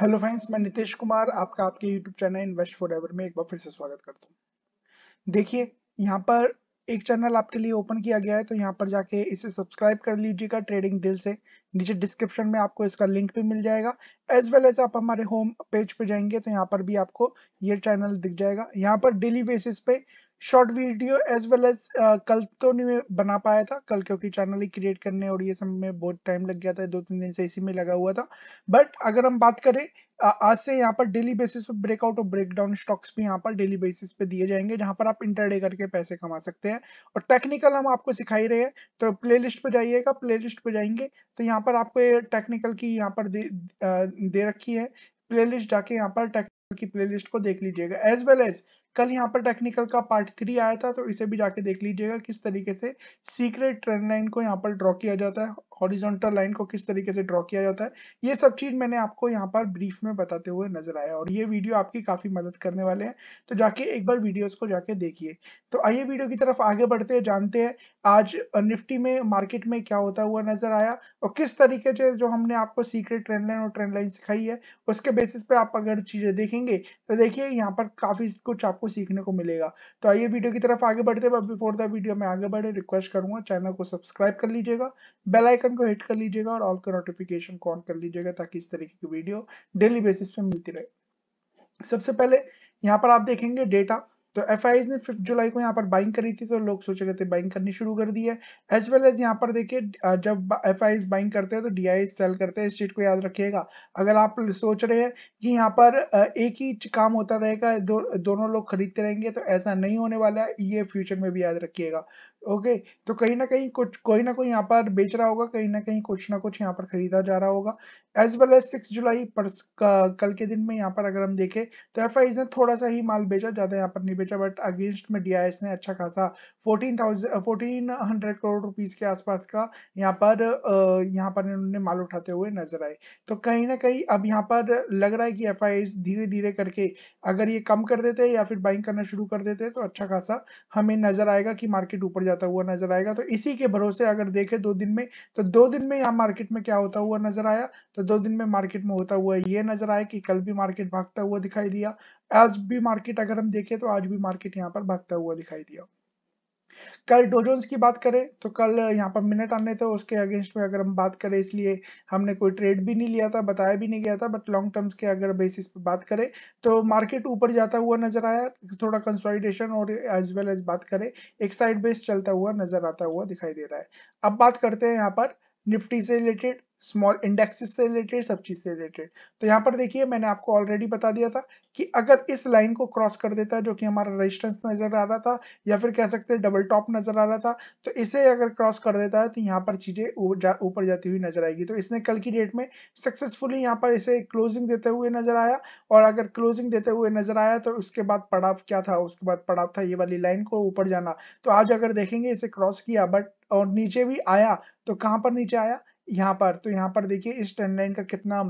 hello friends मैं नितेश कुमार आपका आपके YouTube channel Invest Forever में एक बार फिर से स्वागत करता हूँ देखिए यहाँ पर एक चैनल आपके लिए ओपन किया गया है तो यहाँ पर जाके इसे सब्सक्राइब कर लीजिएगा ट्रेडिंग दिल से नीचे डिस्क्रिप्शन में आपको इसका लिंक भी मिल जाएगा एज वेल एज आप हमारे होम पेज पे जाएंगे तो यहाँ पर भी आपको ये चैनल दिख जाएगा यहाँ पर डेली बेसिस पे short video as well as कल तो नहीं बना पाया था कल क्योंकि चैनल ही क्रिएट करने और ये सब में बहुत टाइम लग गया था दो तीन दिन से इसी में लगा हुआ था बट अगर हम बात करें आज से यहाँ पर डेली बेसिस पर ब्रेकआउट और ब्रेकडाउन स्टॉक्स भी यहाँ पर डेली बेसिस पे दिए जाएंगे जहाँ पर आप इंटरडे करके पैसे कमा सकते हैं और टेक्निकल हम आपको सिखाई रहे हैं तो प्ले लिस्ट पर जाइएगा प्ले लिस्ट पर जाएंगे तो यहाँ पर आपको ये टेक्निकल की यहाँ पर दे, दे रखी है प्ले लिस्ट जाके यहाँ पर टेक्निकल की प्ले लिस्ट को देख लीजिएगा एज वेल एज कल यहाँ पर टेक्निकल का पार्ट थ्री आया था तो इसे भी जाके देख लीजिएगा किस तरीके से सीक्रेट ट्रेंड लाइन को यहाँ पर ड्रॉ किया जाता है हॉरिजॉन्टल लाइन को किस तरीके से ड्रॉ किया जाता है ये सब चीज मैंने आपको यहाँ पर ब्रीफ में बताते हुए नजर आया और ये वीडियो आपकी काफी मदद करने वाले हैं तो जाके एक बार वीडियोस को जाके देखिए तो आइए वीडियो की तरफ आगे बढ़ते हैं जानते हैं आज निफ्टी में मार्केट में क्या होता हुआ नजर आया और किस तरीके से जो हमने आपको सीक्रेट ट्रेंड लाइन और ट्रेंड लाइन सिखाई है उसके बेसिस पे आप अगर चीजें देखेंगे तो देखिए यहाँ पर काफी कुछ आपको आपको सीखने को मिलेगा तो आइए वीडियो की तरफ आगे बढ़ते हैं बिफोर द वीडियो में आगे बढ़े रिक्वेस्ट करूंगा चैनल को सब्सक्राइब कर लीजिएगा बेल आइकन को हिट कर लीजिएगा और ऑल के नोटिफिकेशन को ऑन कर लीजिएगा ताकि इस तरीके की वीडियो डेली बेसिस पे मिलती रहे सबसे पहले यहाँ पर आप देखेंगे डेटा तो एफ ने फिफ्थ जुलाई को यहाँ पर बाइंग करी थी तो लोग सोच रहे थे बाइंग करनी शुरू कर दी है एज वेल एज यहाँ पर देखिए जब एफ बाइंग करते हैं तो डी सेल करते हैं इस चीज को याद रखिएगा अगर आप सोच रहे हैं कि यहाँ पर एक ही काम होता रहेगा दो, दोनों लोग खरीदते रहेंगे तो ऐसा नहीं होने वाला है ये फ्यूचर में भी याद रखिएगा ओके तो कहीं ना कहीं कुछ कोई ना कोई यहाँ पर बेच रहा होगा कहीं ना कहीं कुछ ना कुछ यहाँ पर खरीदा जा रहा होगा एज वेल एज सिक्स जुलाई पर कल के दिन में यहाँ पर अगर हम देखें तो एफ ने थोड़ा सा ही माल बेचा ज़्यादा यहाँ पर नहीं बेचा बट अगेंस्ट में डी ने अच्छा खासा fourteen thousand fourteen hundred crore rupees के आसपास का यहाँ पर यहाँ पर इन्होंने माल उठाते हुए नजर आए तो कहीं ना कहीं अब यहाँ पर लग रहा है कि एफ धीरे धीरे करके अगर ये कम कर देते या फिर बाइंग करना शुरू कर देते तो अच्छा खासा हमें नजर आएगा कि मार्केट ऊपर जाता हुआ नजर आएगा तो इसी के भरोसे अगर देखें दो दिन में तो दो दिन में यहाँ मार्केट में क्या होता हुआ नजर आया तो दो दिन में मार्केट में होता हुआ ये नजर आया कि कल भी मार्केट भागता हुआ दिखाई दिया आज भी मार्केट अगर हम देखें तो आज भी मार्केट यहाँ पर भागता हुआ दिखाई दिया कल डोजोन्स की बात करें तो कल यहाँ पर मिनट आने थे उसके अगेंस्ट में अगर हम बात करें इसलिए हमने कोई ट्रेड भी नहीं लिया था बताया भी नहीं गया था बट लॉन्ग टर्म्स के अगर बेसिस पे बात करें तो मार्केट ऊपर जाता हुआ नजर आया थोड़ा कंसोलिडेशन और एज वेल एज बात करें एक साइड बेस चलता हुआ नजर आता हुआ दिखाई दे रहा है अब बात करते हैं यहाँ पर निफ्टी से रिलेटेड स्मॉल इंडेक्सेस से रिलेटेड सब चीज से रिलेटेड तो यहाँ पर देखिए मैंने आपको ऑलरेडी बता दिया था कि अगर इस लाइन को क्रॉस कर देता है जो कि हमारा रेजिस्टेंस नजर आ रहा था या फिर कह सकते हैं डबल टॉप नजर आ रहा था तो इसे अगर क्रॉस कर देता है तो यहाँ पर चीजें ऊपर जाती हुई नजर आएगी तो इसने कल की डेट में सक्सेसफुली यहाँ पर इसे क्लोजिंग देते हुए नजर आया और अगर क्लोजिंग देते हुए नजर आया तो उसके बाद पड़ाव क्या था उसके बाद पड़ाव था ये वाली लाइन को ऊपर जाना तो आज अगर देखेंगे इसे क्रॉस किया बट और नीचे भी आया तो कहाँ पर नीचे आया यहाँ पर तो यहाँ पर देखिए इस ट्रेंड लाइन का कितना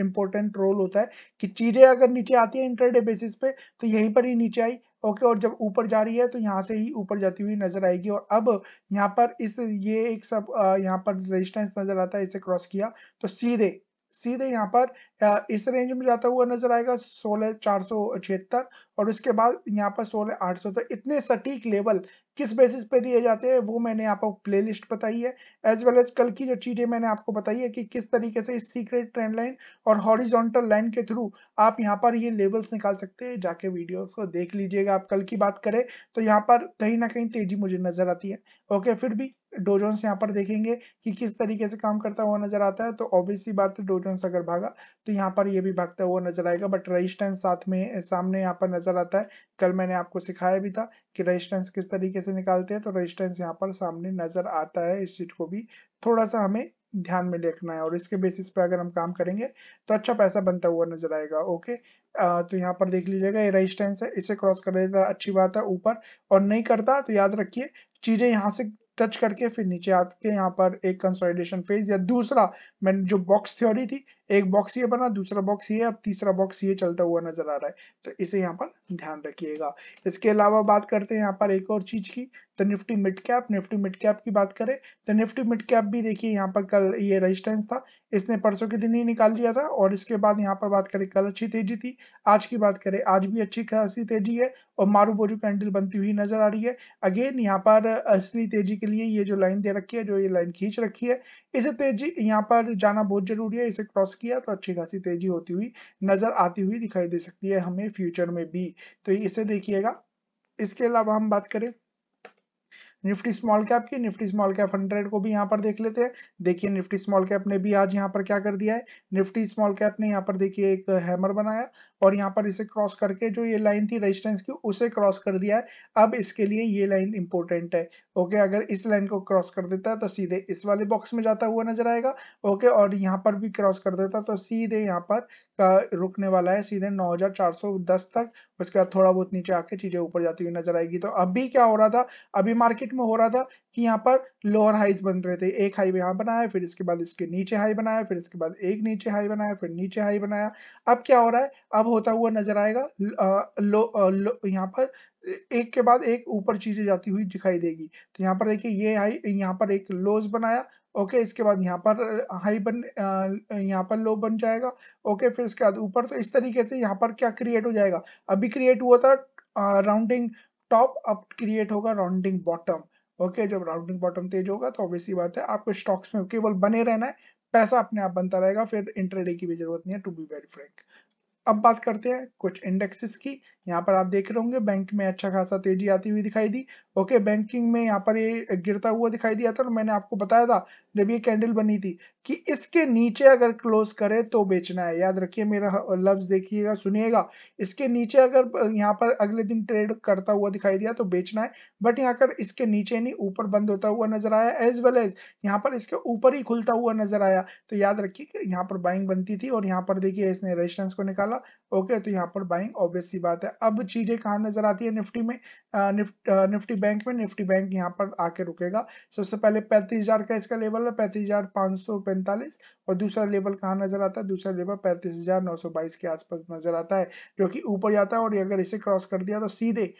इंपॉर्टेंट रोल होता है कि चीजें अगर नीचे आती है इंटरडे बेसिस पे तो यहीं पर ही नीचे आई ओके और जब ऊपर जा रही है तो यहाँ से ही ऊपर जाती हुई नजर आएगी और अब यहाँ पर इस ये एक सब यहाँ पर रेजिस्टेंस नजर आता है इसे क्रॉस किया तो सीधे सीधे यहाँ पर इस रेंज में जाता हुआ नजर आएगा सोलह चार सौ छिहत्तर और उसके बाद यहाँ पर सोलह आठ सौ तो इतने सटीक लेवल किस बेसिस पे दिए जाते हैं वो मैंने आपको प्लेलिस्ट बताई है एज वेल एज कल की जो चीजें मैंने आपको बताई है कि किस तरीके से इस सीक्रेट ट्रेंड लाइन और हॉरिजॉन्टल लाइन के थ्रू आप यहाँ पर ये लेवल्स निकाल सकते हैं जाके वीडियोस को देख लीजिएगा आप कल की बात करें तो यहाँ पर कहीं ना कहीं तेजी मुझे नजर आती है ओके फिर भी डोजोन्स यहाँ पर देखेंगे कि किस तरीके से काम करता हुआ नजर आता है तो ऑब्वियसली बात है डोजोन्स अगर भागा तो यहाँ पर ये भी भागता हुआ नजर आएगा बट रजिस्टेंस साथ में सामने यहाँ पर नजर आता है कल मैंने आपको सिखाया भी था कि रजिस्टेंस किस तरीके से निकालते हैं तो रजिस्टेंस यहाँ पर सामने नजर आता है इस चीज को भी थोड़ा सा हमें ध्यान में रखना है और इसके बेसिस पे अगर हम काम करेंगे तो अच्छा पैसा बनता हुआ नजर आएगा ओके आ, तो यहाँ पर देख लीजिएगा ये रेजिस्टेंस है इसे क्रॉस कर देता अच्छी बात है ऊपर और नहीं करता तो याद रखिए चीजें यहाँ से टच करके फिर नीचे आके यहाँ पर एक कंसोलिडेशन फेज या दूसरा मैंने जो बॉक्स थ्योरी थी एक बॉक्स ये बना दूसरा बॉक्स ये अब तीसरा बॉक्स ये चलता हुआ नजर आ रहा है तो इसे यहाँ पर ध्यान रखिएगा इसके अलावा बात करते हैं यहाँ पर एक और चीज की तो Nifty mid cap Nifty mid cap की बात करें तो निफ्टी मिड कैप भी देखिए यहाँ पर कल ये रेजिस्टेंस था इसने परसों के दिन ही निकाल लिया था और इसके बाद यहाँ पर बात करें कल अच्छी तेजी थी आज की बात करें आज भी अच्छी खासी तेजी है और मारू बोजू कैंडल बनती हुई नजर आ रही है अगेन यहाँ पर असली तेजी के लिए ये जो लाइन दे रखी है जो ये लाइन खींच रखी है इसे तेजी यहाँ पर जाना बहुत जरूरी है इसे क्रॉस किया तो अच्छी खासी तेजी होती हुई नजर आती हुई दिखाई दे सकती है हमें फ्यूचर में भी तो इसे देखिएगा इसके अलावा हम बात करें निफ्टी स्मॉल कैप की निफ्टी स्मॉल कैप हंड्रेड को भी यहाँ पर देख लेते हैं देखिए निफ्टी स्मॉल कैप ने भी आज यहाँ पर क्या कर दिया है निफ्टी स्मॉल कैप ने यहाँ पर देखिए एक हैमर बनाया और यहाँ पर इसे क्रॉस करके जो ये लाइन थी रेजिस्टेंस की उसे क्रॉस कर दिया है अब इसके लिए ये लाइन इंपॉर्टेंट है ओके अगर इस लाइन को क्रॉस कर देता है तो सीधे इस वाले बॉक्स में जाता हुआ नजर आएगा ओके और यहाँ पर भी क्रॉस कर देता तो सीधे यहाँ पर रुकने वाला है सीधे नौ तक उसके बाद थोड़ा बहुत नीचे आके चीजें ऊपर जाती हुई नजर आएगी तो अभी क्या हो रहा था अभी मार्केट मार्केट में हो रहा था कि यहाँ पर लोअर हाइज बन रहे थे एक हाई यहाँ बनाया फिर इसके बाद इसके नीचे हाई बनाया फिर इसके बाद एक नीचे हाई बनाया फिर नीचे हाई बनाया अब क्या हो रहा है अब होता हुआ नजर आएगा लो, लो यहाँ पर एक के बाद एक ऊपर चीजें जाती हुई दिखाई देगी तो यहाँ पर देखिए ये हाई यहाँ पर एक लोज बनाया ओके इसके बाद यहाँ पर हाई बन यहाँ पर लो बन जाएगा ओके फिर इसके बाद ऊपर तो इस तरीके से यहाँ पर क्या क्रिएट हो जाएगा अभी क्रिएट हुआ था राउंडिंग टॉप अप क्रिएट होगा राउंडिंग बॉटम ओके जब राउंडिंग बॉटम तेज होगा तो ऑब्वियसली बात है आपको स्टॉक्स में केवल बने रहना है पैसा अपने आप बनता रहेगा फिर इंटरडे की भी जरूरत नहीं है टू बी वेरी फ्रैंक अब बात करते हैं कुछ इंडेक्सेस की यहाँ पर आप देख रहे होंगे बैंक में अच्छा खासा तेजी आती हुई दिखाई दी ओके बैंकिंग में यहाँ पर ये गिरता हुआ दिखाई दिया था और मैंने आपको बताया था जब ये कैंडल बनी थी कि इसके नीचे अगर क्लोज करे तो बेचना है याद रखिए मेरा लफ्ज देखिएगा सुनिएगा इसके नीचे अगर यहाँ पर अगले दिन ट्रेड करता हुआ दिखाई दिया तो बेचना है बट यहाँ पर इसके नीचे नहीं ऊपर बंद होता हुआ नजर आया एज वेल एज यहाँ पर इसके ऊपर ही खुलता हुआ नजर आया तो याद रखिए यहाँ पर बाइंग बनती थी और यहाँ पर देखिए इसने रेजिस्टेंस को निकाला वाला ओके तो यहाँ पर बाइंग ऑब्वियस सी बात है अब चीजें कहाँ नजर आती है निफ्टी में आ, निफ्ट, आ, निफ्टी बैंक में निफ्टी बैंक यहाँ पर आके रुकेगा सबसे पहले पैंतीस का इसका लेवल है पैंतीस और दूसरा लेवल कहाँ नजर आता है दूसरा लेवल पैंतीस के आसपास नजर आता है जो कि ऊपर जाता है और अगर इसे क्रॉस कर दिया तो सीधे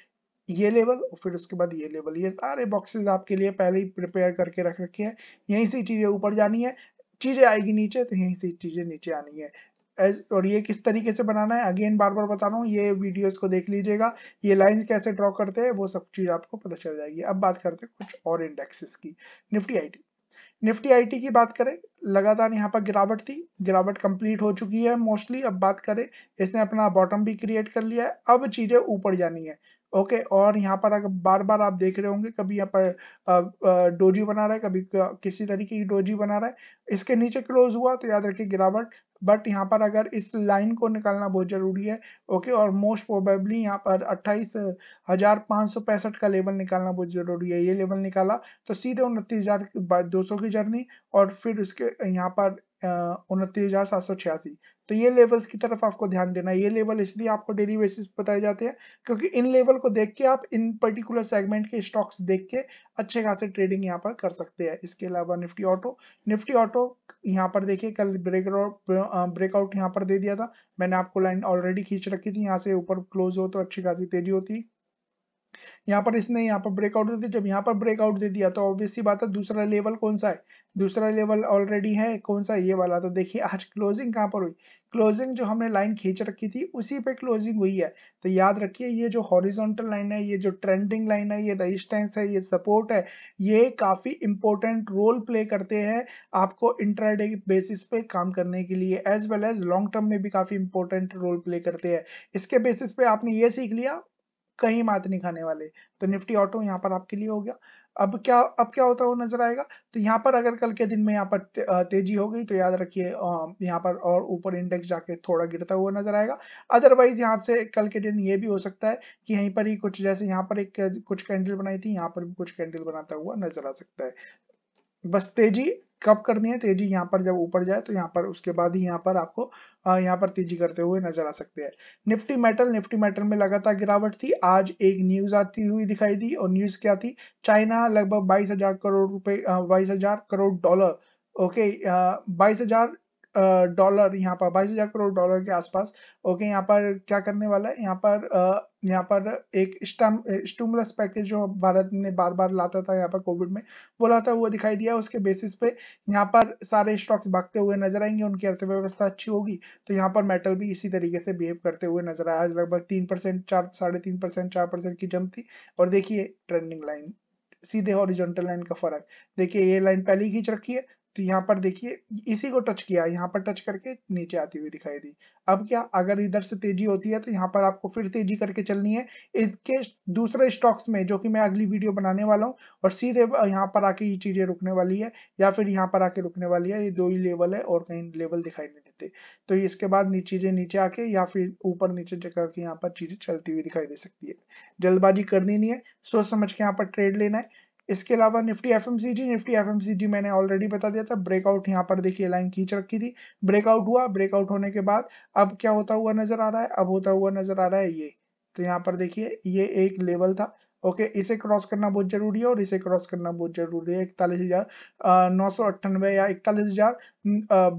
ये लेवल और फिर उसके बाद ये लेवल ये सारे बॉक्सेस आपके लिए पहले ही प्रिपेयर करके रख रखे हैं यहीं से चीजें ऊपर जानी है चीजें आएगी नीचे तो यहीं से चीजें नीचे आनी है एज और ये किस तरीके से बनाना है अगेन बार बार बता रहा हूँ ये वीडियोस को देख लीजिएगा ये लाइंस कैसे ड्रॉ करते हैं वो सब चीज़ आपको पता चल जाएगी अब बात करते हैं कुछ और इंडेक्सेस की निफ्टी आईटी निफ्टी आईटी की बात करें लगातार यहाँ पर गिरावट थी गिरावट कंप्लीट हो चुकी है मोस्टली अब बात करें इसने अपना बॉटम भी क्रिएट कर लिया है अब चीज़ें ऊपर जानी है ओके okay, और यहाँ पर अगर बार बार आप देख रहे होंगे कभी यहाँ पर डोजी बना रहा है कभी किसी तरीके की डोजी बना रहा है इसके नीचे क्लोज हुआ तो याद रखिए गिरावट बट यहाँ पर अगर इस लाइन को निकालना बहुत ज़रूरी है ओके और मोस्ट प्रोबेबली यहाँ पर अट्ठाईस हज़ार पाँच सौ पैंसठ का लेवल निकालना बहुत ज़रूरी है ये लेवल निकाला तो सीधे उनतीस हज़ार दो सौ की जर्नी और फिर उसके यहाँ पर उनतीस हजार सात सौ छियासी तो ये लेवल्स की तरफ आपको ध्यान देना ये लेवल इसलिए आपको डेली बेसिस बताए जाते हैं क्योंकि इन लेवल को देख के आप इन पर्टिकुलर सेगमेंट के स्टॉक्स देख के अच्छे खासे ट्रेडिंग यहाँ पर कर सकते हैं इसके अलावा निफ्टी ऑटो निफ्टी ऑटो यहाँ पर देखिए कल ब्रेकआउट ब्रेकआउट यहाँ पर दे दिया था मैंने आपको लाइन ऑलरेडी खींच रखी थी यहाँ से ऊपर क्लोज हो तो अच्छी खासी तेजी होती यहाँ पर इसने यहाँ पर ब्रेकआउट दे दिया जब यहाँ पर ब्रेकआउट दे दिया तो ऑब्वियसली बात है दूसरा लेवल कौन सा है दूसरा लेवल ऑलरेडी है कौन सा ये वाला तो देखिए आज क्लोजिंग कहाँ पर हुई क्लोजिंग जो हमने लाइन खींच रखी थी उसी पे क्लोजिंग हुई है तो याद रखिए ये जो हॉरिजॉन्टल लाइन है ये जो ट्रेंडिंग लाइन है ये रजिस्टेंस है ये सपोर्ट है ये काफ़ी इंपॉर्टेंट रोल प्ले करते हैं आपको इंट्राडे बेसिस पे काम करने के लिए as well as long term में भी काफ़ी इंपॉर्टेंट रोल प्ले करते हैं इसके बेसिस पे आपने ये सीख लिया कहीं मात नहीं खाने वाले तो निफ्टी ऑटो यहाँ पर आपके लिए हो गया अब क्या अब क्या होता हुआ नजर आएगा तो यहाँ पर अगर कल के दिन में यहाँ पर तेजी हो गई तो याद रखिए यहाँ पर और ऊपर इंडेक्स जाके थोड़ा गिरता हुआ नजर आएगा अदरवाइज यहाँ से कल के दिन ये भी हो सकता है कि यहीं पर ही कुछ जैसे यहाँ पर एक कुछ कैंडल बनाई थी यहाँ पर भी कुछ कैंडल बनाता हुआ नजर आ सकता है बस तेजी कब करनी है तेजी यहाँ पर जब ऊपर जाए तो यहाँ पर उसके बाद ही यहाँ पर आपको यहाँ पर तेजी करते हुए नजर आ सकते हैं निफ्टी मेटल निफ्टी मेटल में लगातार गिरावट थी आज एक न्यूज आती हुई दिखाई दी और न्यूज क्या थी चाइना लगभग बाईस हजार करोड़ रुपए बाईस हजार करोड़ डॉलर ओके बाईस हजार डॉलर यहाँ पर बाईस हजार करोड़ डॉलर के आसपास ओके यहाँ पर क्या करने वाला है यहाँ पर यहाँ पर एक स्टूमलस पैकेज जो भारत ने बार बार लाता था यहाँ पर कोविड में वो लाता हुआ दिखाई दिया उसके बेसिस पे यहाँ पर सारे स्टॉक्स भागते हुए नजर आएंगे उनकी अर्थव्यवस्था अच्छी होगी तो यहाँ पर मेटल भी इसी तरीके से बिहेव करते हुए नजर आया लगभग तीन परसेंट चार साढ़े तीन परसेंट चार परसेंट की जम थी और देखिए ट्रेंडिंग लाइन सीधे हॉरिजॉन्टल लाइन का फर्क देखिए ये लाइन पहले ही खींच रखी है तो यहाँ पर देखिए इसी को टच किया यहाँ पर टच करके नीचे आती हुई दिखाई दी अब क्या अगर इधर से तेजी होती है तो यहाँ पर आपको फिर तेजी करके चलनी है इसके दूसरे स्टॉक्स में जो कि मैं अगली वीडियो बनाने वाला हूँ और सीधे यहाँ पर आके ये चीजें रुकने वाली है या फिर यहाँ पर आके रुकने वाली है ये दो ही लेवल है और कहीं लेवल दिखाई नहीं देते तो इसके बाद चीजें नीचे आके या फिर ऊपर नीचे करके यहाँ पर चीजें चलती हुई दिखाई दे सकती है जल्दबाजी करनी नहीं है सोच समझ के यहाँ पर ट्रेड लेना है इसके अलावा निफ्टी एफ निफ्टी एफ मैंने ऑलरेडी बता दिया था ब्रेकआउट यहाँ पर देखिए लाइन खींच रखी थी ब्रेकआउट हुआ ब्रेकआउट होने के बाद अब क्या होता हुआ नजर आ रहा है अब होता हुआ नजर आ रहा है ये तो यहाँ पर देखिए ये एक लेवल था ओके okay, इसे क्रॉस करना बहुत जरूरी है और इसे क्रॉस करना बहुत जरूरी है इकतालीस हजार नौ सौ अट्ठानवे या इकतालीस हजार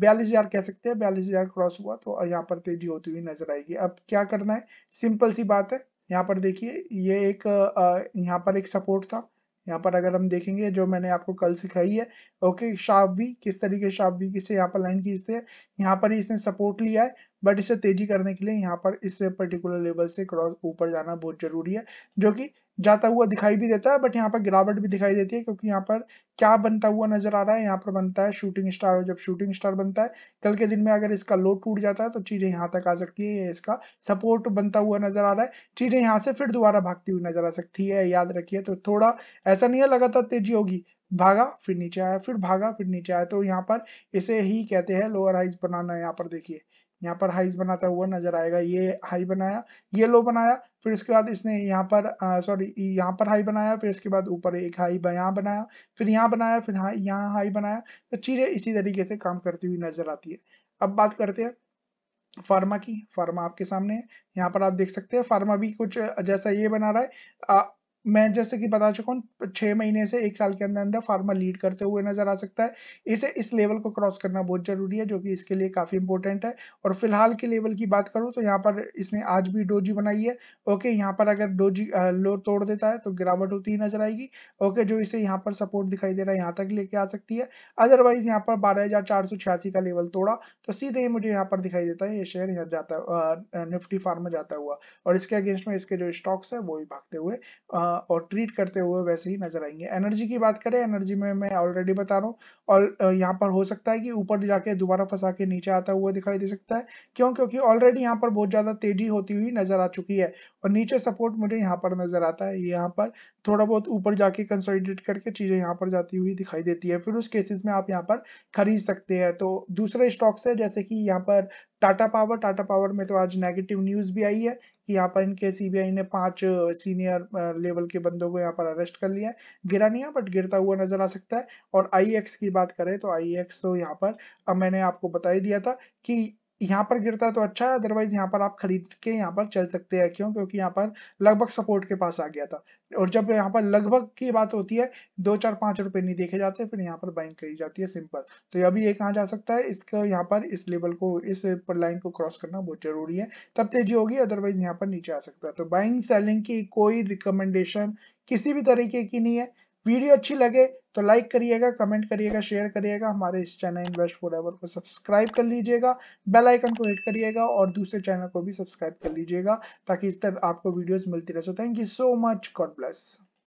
बयालीस हजार कह सकते हैं बयालीस हजार क्रॉस हुआ तो यहाँ पर तेजी होती हुई नजर आएगी अब क्या करना है सिंपल सी बात है यहाँ पर देखिए ये एक यहाँ पर एक सपोर्ट था यहाँ पर अगर हम देखेंगे जो मैंने आपको कल सिखाई है ओके शार्प भी किस तरीके शार्प भी किसे यहाँ पर लाइन खींचते हैं यहाँ पर ही इसने सपोर्ट लिया है बट इसे तेजी करने के लिए यहाँ पर इस पर्टिकुलर लेवल से क्रॉस ऊपर जाना बहुत जरूरी है जो कि जाता हुआ दिखाई भी देता है बट यहाँ पर गिरावट भी दिखाई देती है क्योंकि यहाँ पर क्या बनता हुआ नजर आ रहा है यहाँ पर बनता है शूटिंग स्टार और जब शूटिंग स्टार बनता है कल के दिन में अगर इसका लो टूट जाता है तो चीजें यहाँ तक आ सकती है इसका सपोर्ट बनता हुआ नजर आ रहा है चीजें यहाँ से फिर दोबारा भागती हुई नजर आ सकती है याद रखिए तो थोड़ा ऐसा नहीं है लगातार तेजी होगी भागा फिर नीचे आया फिर भागा फिर नीचे आया तो यहाँ पर इसे ही कहते हैं लोअर हाइज बनाना यहाँ पर देखिए यहाँ पर हाइज बनाता हुआ नजर आएगा ये हाई बनाया ये लो बनाया फिर इसके बाद इसने यहाँ पर सॉरी यहाँ पर हाई बनाया फिर इसके बाद ऊपर एक हाई यहाँ बनाया फिर यहाँ बनाया फिर हाई यहाँ हाई बनाया तो चीजें इसी तरीके से काम करती हुई नजर आती है अब बात करते हैं फार्मा की फार्मा आपके सामने है यहाँ पर आप देख सकते हैं फार्मा भी कुछ जैसा ये बना रहा है मैं जैसे कि बता चुका हूँ छह महीने से एक साल के अंदर अंदर फार्मर लीड करते हुए नजर आ सकता है इसे इस लेवल को क्रॉस करना बहुत जरूरी है जो कि इसके लिए काफी इंपॉर्टेंट है और फिलहाल के लेवल की बात करूँ तो यहाँ पर इसने आज भी डोजी बनाई है ओके यहाँ पर अगर डोजी लो तोड़ देता है तो गिरावट होती ही नजर आएगी ओके जो इसे यहाँ पर सपोर्ट दिखाई दे रहा है यहाँ तक लेके आ सकती है अदरवाइज यहाँ पर बारह का लेवल तोड़ा तो सीधे ही मुझे यहाँ पर दिखाई देता है ये शेयर यहाँ जाता है निफ्टी फार्मा जाता हुआ और इसके अगेंस्ट में इसके जो स्टॉक्स है वो भी भागते हुए और ट्रीट करते हुए वैसे ही नजर आएंगे एनर्जी की बात करें एनर्जी में मैं ऑलरेडी बता रहा हूँ और यहाँ पर हो सकता है कि ऊपर जाके दोबारा फंसा के नीचे आता हुआ दिखाई दे सकता है क्यों क्योंकि ऑलरेडी यहाँ पर बहुत ज्यादा तेजी होती हुई नजर आ चुकी है और नीचे सपोर्ट मुझे यहाँ पर नजर आता है यहाँ पर थोड़ा बहुत ऊपर जाके कंसोलिडेट करके चीजें यहाँ पर जाती हुई दिखाई देती है फिर उस केसेस में आप यहाँ पर खरीद सकते हैं तो दूसरे स्टॉक्स है जैसे कि यहाँ पर टाटा पावर टाटा पावर में तो आज नेगेटिव न्यूज भी आई है कि यहाँ पर इनके सीबीआई ने पांच सीनियर लेवल के बंदों को यहाँ पर अरेस्ट कर लिया है गिरा नहीं है बट गिरता हुआ नजर आ सकता है और आईएक्स की बात करें तो आईएक्स तो यहाँ पर अब मैंने आपको बता ही दिया था कि यहाँ पर गिरता है तो अच्छा है अदरवाइज यहाँ पर आप खरीद के यहाँ पर चल सकते हैं क्यों क्योंकि यहाँ पर लगभग सपोर्ट के पास आ गया था और जब यहाँ पर लगभग की बात होती है दो चार पांच रुपए नहीं देखे जाते फिर यहाँ पर बाइंग करी जाती है सिंपल तो ये भी एक कहा जा सकता है इसको यहाँ पर इस लेवल को इस लाइन को क्रॉस करना बहुत जरूरी है तब तेजी होगी अदरवाइज यहाँ पर नीचे आ सकता है तो बाइंग सेलिंग की कोई रिकमेंडेशन किसी भी तरीके की नहीं है वीडियो अच्छी लगे तो लाइक करिएगा कमेंट करिएगा शेयर करिएगा हमारे इस चैनल इन्वेस्ट फॉर एवर को सब्सक्राइब कर लीजिएगा बेल आइकन को हिट करिएगा और दूसरे चैनल को भी सब्सक्राइब कर लीजिएगा ताकि इस तरह आपको वीडियोस मिलती रहे so thank you so much God bless